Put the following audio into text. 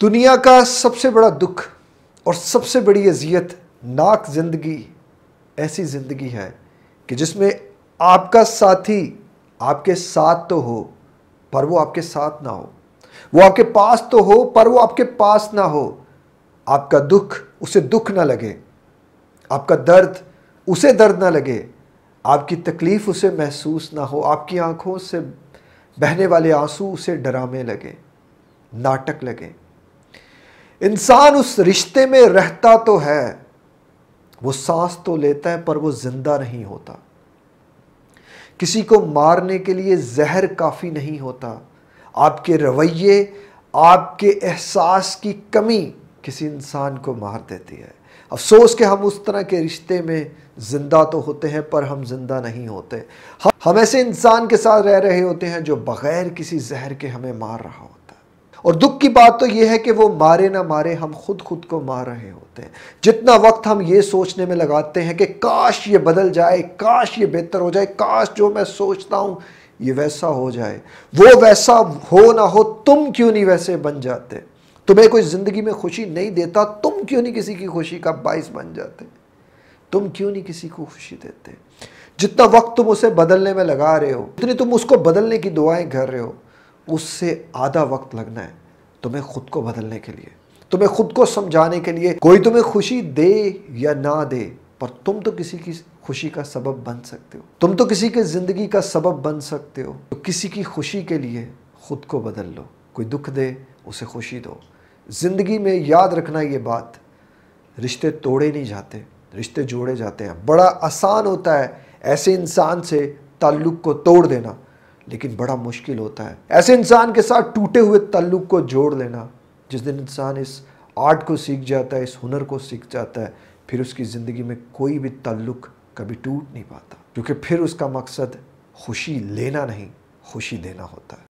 दुनिया का सबसे बड़ा दुख और सबसे बड़ी अजियत नाक ज़िंदगी ऐसी ज़िंदगी है कि जिसमें आपका साथी आपके साथ तो हो पर वो आपके साथ ना हो वो आपके पास तो हो पर वो आपके पास ना हो आपका दुख उसे दुख ना लगे आपका दर्द उसे दर्द ना लगे आपकी तकलीफ़ उसे महसूस ना हो आपकी आंखों से बहने वाले आंसू उसे डरामे लगे नाटक लगें इंसान उस रिश्ते में रहता तो है वो सांस तो लेता है पर वो जिंदा नहीं होता किसी को मारने के लिए जहर काफ़ी नहीं होता आपके रवैये आपके एहसास की कमी किसी इंसान को मार देती है अफसोस के हम उस तरह के रिश्ते में ज़िंदा तो होते हैं पर हम ज़िंदा नहीं होते हम ऐसे इंसान के साथ रह रहे होते हैं जो बग़ैर किसी जहर के हमें मार रहा होता है और दुख की बात तो यह है कि वो मारे ना मारे हम खुद खुद को मार रहे होते हैं जितना वक्त हम ये सोचने में लगाते हैं कि काश ये बदल जाए काश ये बेहतर हो जाए काश जो मैं सोचता हूँ ये वैसा हो जाए वो वैसा हो ना हो तुम क्यों नहीं वैसे बन जाते तुम्हें कोई ज़िंदगी में खुशी नहीं देता तुम क्यों नहीं किसी की खुशी का बायस बन जाते तुम क्यों नहीं किसी को खुशी देते जितना वक्त तुम उसे बदलने में लगा रहे हो उतनी तुम उसको बदलने की दुआएं कर रहे हो उससे आधा वक्त लगना है तुम्हें खुद को बदलने के लिए तुम्हें खुद को समझाने के लिए कोई तुम्हें खुशी दे या ना दे पर तुम तो किसी की खुशी का सबब बन सकते हो तुम तो किसी के ज़िंदगी का सबब बन सकते हो तो किसी की खुशी के लिए खुद को बदल लो कोई दुख दे उसे खुशी दो ज़िंदगी में याद रखना ये बात रिश्ते तोड़े नहीं जाते रिश्ते जोड़े जाते हैं बड़ा आसान होता है ऐसे इंसान से ताल्लुक़ को तोड़ देना लेकिन बड़ा मुश्किल होता है ऐसे इंसान के साथ टूटे हुए तल्लुक को जोड़ लेना जिस दिन इंसान इस आर्ट को सीख जाता है इस हुनर को सीख जाता है फिर उसकी ज़िंदगी में कोई भी तल्लुक कभी टूट नहीं पाता क्योंकि फिर उसका मकसद खुशी लेना नहीं खुशी देना होता है